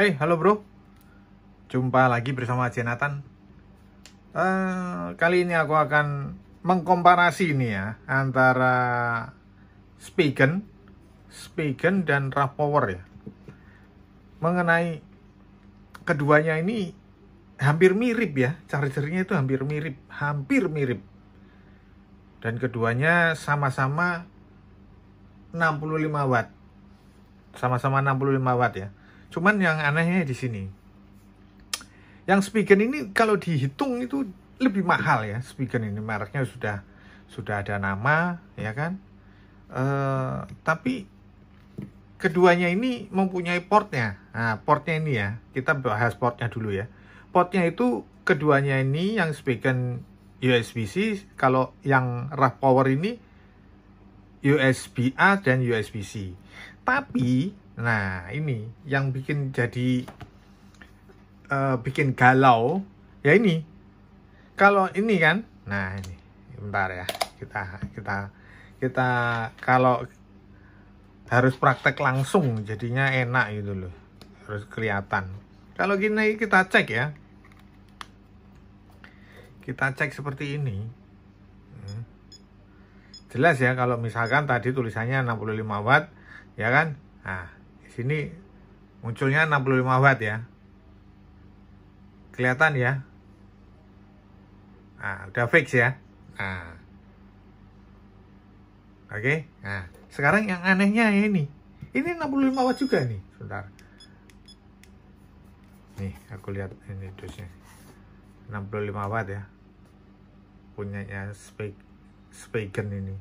Hey, halo bro. Jumpa lagi bersama Jenatan. Uh, eh, kali ini aku akan mengkomparasi ini ya antara Spigen, Spigen dan Rough Power ya. Mengenai keduanya ini hampir mirip ya, chargernya itu hampir mirip, hampir mirip. Dan keduanya sama-sama 65 watt. Sama-sama 65 watt ya Cuman yang anehnya di sini. Yang Spigen ini kalau dihitung itu lebih mahal ya. Spigen ini mereknya sudah sudah ada nama ya kan. Uh, tapi keduanya ini mempunyai portnya. Nah, portnya ini ya. Kita bahas portnya dulu ya. Portnya itu keduanya ini yang Spigen USB-C, kalau yang RAV Power ini USB-A dan USB-C. Tapi, nah ini yang bikin jadi uh, bikin galau ya ini. Kalau ini kan, nah ini bentar ya kita kita kita kalau harus praktek langsung jadinya enak gitu loh harus kelihatan kalau gini kita cek ya kita cek seperti ini hmm. jelas ya kalau misalkan tadi tulisannya 65 watt ya kan nah di sini munculnya 65 watt ya kelihatan ya nah udah fix ya nah oke nah sekarang yang anehnya ini ini 65 watt juga nih sebentar nih aku lihat ini dosnya 65 watt ya punyanya spek speken ini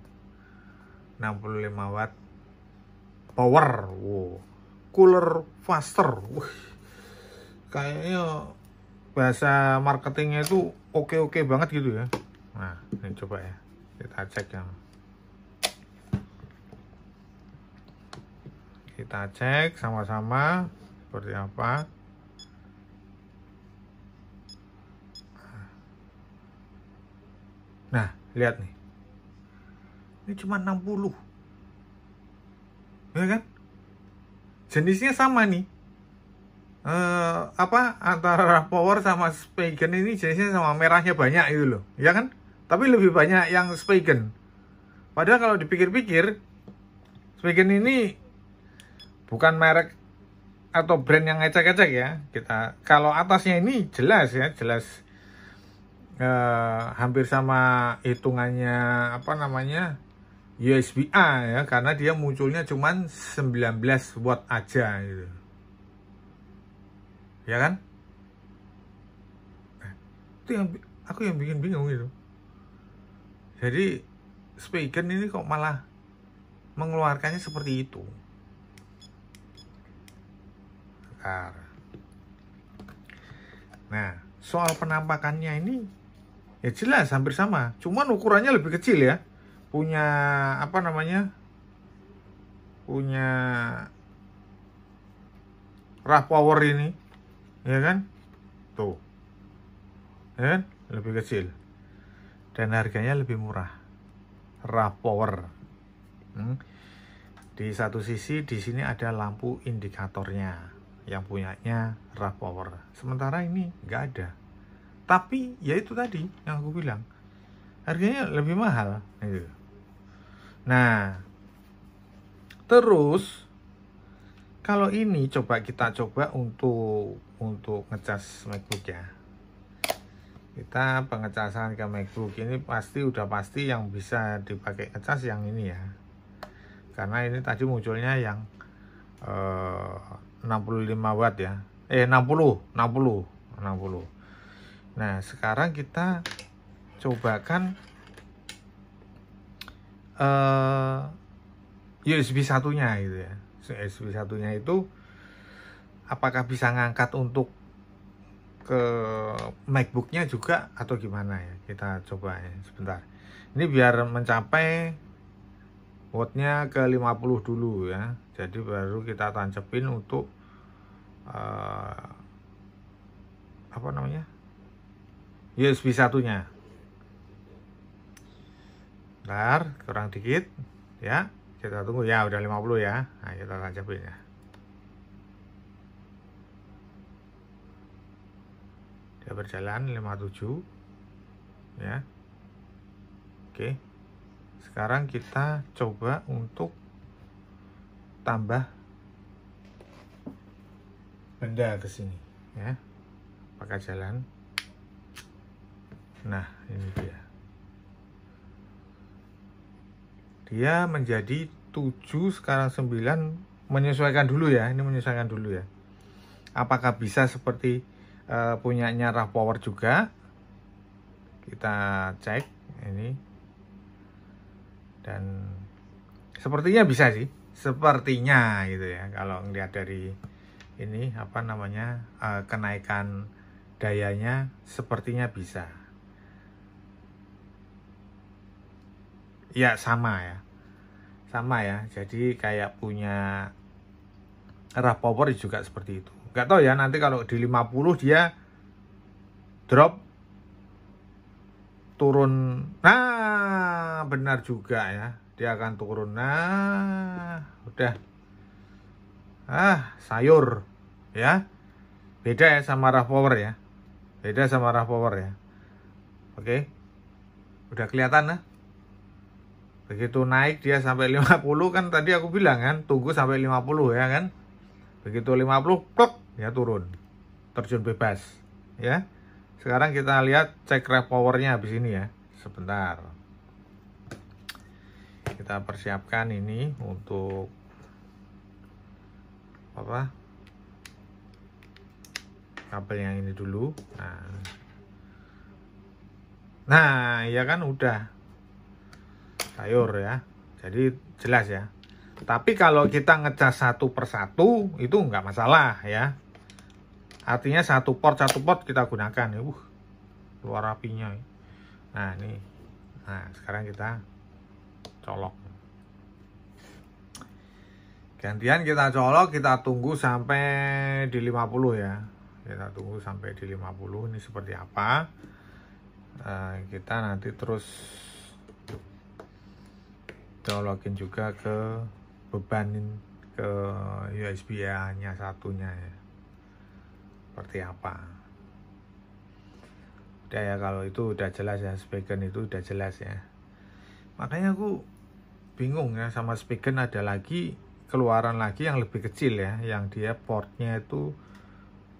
65 watt power wow. cooler faster Wih. kayaknya bahasa marketingnya itu oke-oke banget gitu ya nah ini coba ya kita cek ya kita cek sama-sama seperti apa nah lihat nih ini cuma 60 ya kan jenisnya sama nih uh, apa antara power sama spigen ini jenisnya sama merahnya banyak itu loh ya kan tapi lebih banyak yang spigen padahal kalau dipikir-pikir spigen ini bukan merek atau brand yang ngecek-ngecek ya kita kalau atasnya ini jelas ya jelas uh, hampir sama hitungannya apa namanya USB A ya karena dia munculnya cuman 19 watt aja gitu. Ya kan? Nah, itu yang aku yang bikin bingung gitu. Jadi speaker ini kok malah mengeluarkannya seperti itu. Bentar. Nah, soal penampakannya ini ya jelas hampir sama, cuman ukurannya lebih kecil ya punya apa namanya punya raw power ini ya kan tuh ya kan lebih kecil dan harganya lebih murah raw power hmm. di satu sisi di sini ada lampu indikatornya yang punyanya raw power sementara ini nggak ada tapi ya itu tadi yang aku bilang harganya lebih mahal gitu Nah, terus kalau ini coba kita coba untuk untuk ngecas MacBook ya. Kita pengecasan ke MacBook ini pasti udah pasti yang bisa dipakai ngecas yang ini ya. Karena ini tadi munculnya yang eh, uh, 65 watt ya. Eh 60, 60, 60. Nah, sekarang kita cobakan uh, eh, USB ya satunya gitu ya USB satunya itu apakah bisa ngangkat untuk ke MacBooknya juga atau gimana ya kita coba ya sebentar ini biar mencapai wattnya ke 50 dulu ya jadi baru kita tancepin untuk uh, apa namanya USB ya satunya bentar kurang dikit ya kita tunggu ya udah 50 ya nah kita tancepin ya dia berjalan 57 ya oke sekarang kita coba untuk tambah benda ke sini ya pakai jalan nah ini dia dia menjadi 7 sekarang 9 menyesuaikan dulu ya ini menyesuaikan dulu ya apakah bisa seperti uh, punyanya rough power juga kita cek ini dan sepertinya bisa sih sepertinya gitu ya kalau ngelihat dari ini apa namanya uh, kenaikan dayanya sepertinya bisa ya sama ya sama ya jadi kayak punya rah power juga seperti itu nggak tahu ya nanti kalau di 50 dia drop turun nah benar juga ya dia akan turun nah udah ah sayur ya beda ya sama rah power ya beda sama rah power ya oke udah kelihatan nah begitu naik dia sampai 50 kan tadi aku bilang kan tunggu sampai 50 ya kan begitu 50 klok ya turun terjun bebas ya sekarang kita lihat cek rev powernya habis ini ya sebentar kita persiapkan ini untuk apa kabel yang ini dulu nah nah ya kan udah sayur ya jadi jelas ya tapi kalau kita ngecas satu persatu itu nggak masalah ya artinya satu port satu port kita gunakan ya uh keluar apinya ya. nah ini nah sekarang kita colok gantian kita colok kita tunggu sampai di 50 ya kita tunggu sampai di 50 ini seperti apa eh, kita nanti terus kita login juga ke bebanin ke USB nya satunya ya seperti apa udah ya kalau itu udah jelas ya speaker itu udah jelas ya makanya aku bingung ya sama speaker ada lagi keluaran lagi yang lebih kecil ya yang dia portnya itu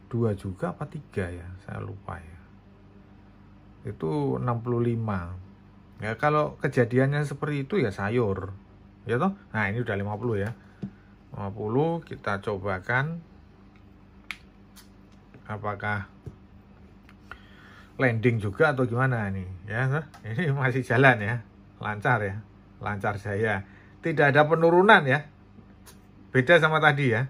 dua juga apa tiga ya saya lupa ya itu 65 ya kalau kejadiannya seperti itu ya sayur ya toh nah ini udah 50 ya 50 kita cobakan apakah landing juga atau gimana nih ya ini masih jalan ya lancar ya lancar saya tidak ada penurunan ya beda sama tadi ya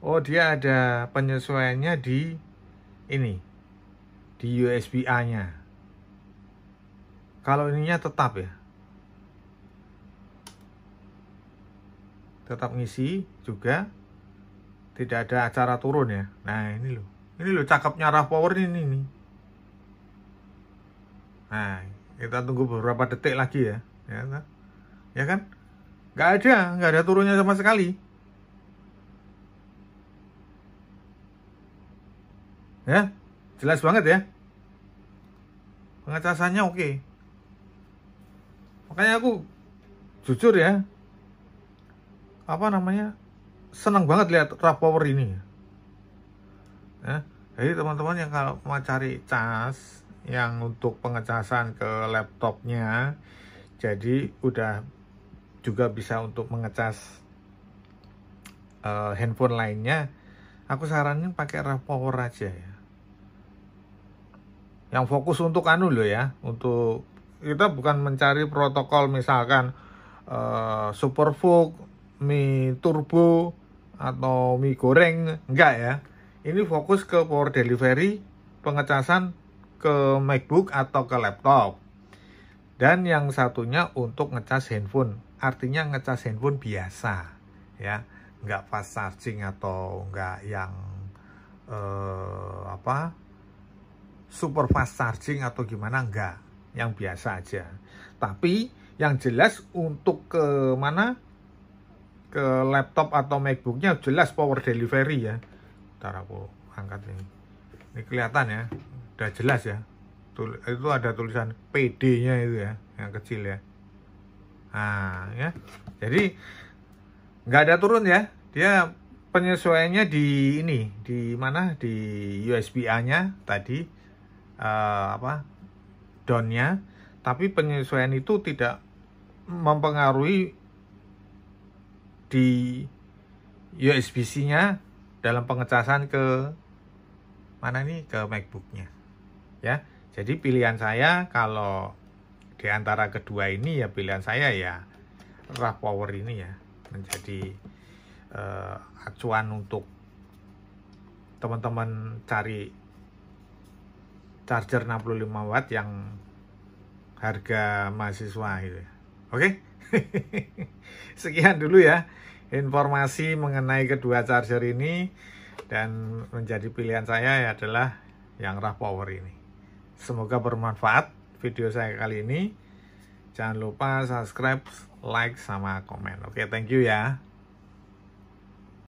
oh dia ada penyesuaiannya di ini di USB A nya kalau ininya tetap ya tetap ngisi juga tidak ada acara turun ya nah ini loh ini loh cakepnya raw power ini nih nah kita tunggu beberapa detik lagi ya ya, ya kan nggak ada nggak ada turunnya sama sekali ya jelas banget ya pengecasannya oke okay makanya aku jujur ya apa namanya senang banget lihat raw power ini ya jadi teman-teman yang kalau mau cari cas yang untuk pengecasan ke laptopnya jadi udah juga bisa untuk mengecas uh, handphone lainnya aku saranin pakai raw power aja ya yang fokus untuk anu loh ya untuk kita bukan mencari protokol misalkan uh, eh, superfood, mie turbo atau mie goreng, enggak ya. Ini fokus ke power delivery, pengecasan ke MacBook atau ke laptop. Dan yang satunya untuk ngecas handphone, artinya ngecas handphone biasa, ya, enggak fast charging atau enggak yang eh, apa super fast charging atau gimana enggak yang biasa aja. Tapi yang jelas untuk ke mana ke laptop atau MacBooknya jelas power delivery ya. Ntar aku angkat ini. Ini kelihatan ya, udah jelas ya. itu ada tulisan PD-nya itu ya, yang kecil ya. Nah, ya. Jadi nggak ada turun ya. Dia penyesuaiannya di ini, di mana? Di USB-A-nya tadi uh, apa? downnya tapi penyesuaian itu tidak mempengaruhi di USB-C-nya dalam pengecasan ke mana nih ke MacBook-nya ya jadi pilihan saya kalau di antara kedua ini ya pilihan saya ya raw power ini ya menjadi uh, acuan untuk teman-teman cari charger 65 watt yang harga mahasiswa gitu Oke. Okay? Sekian dulu ya informasi mengenai kedua charger ini dan menjadi pilihan saya adalah yang Rah Power ini. Semoga bermanfaat video saya kali ini. Jangan lupa subscribe, like, sama komen. Oke, okay, thank you ya.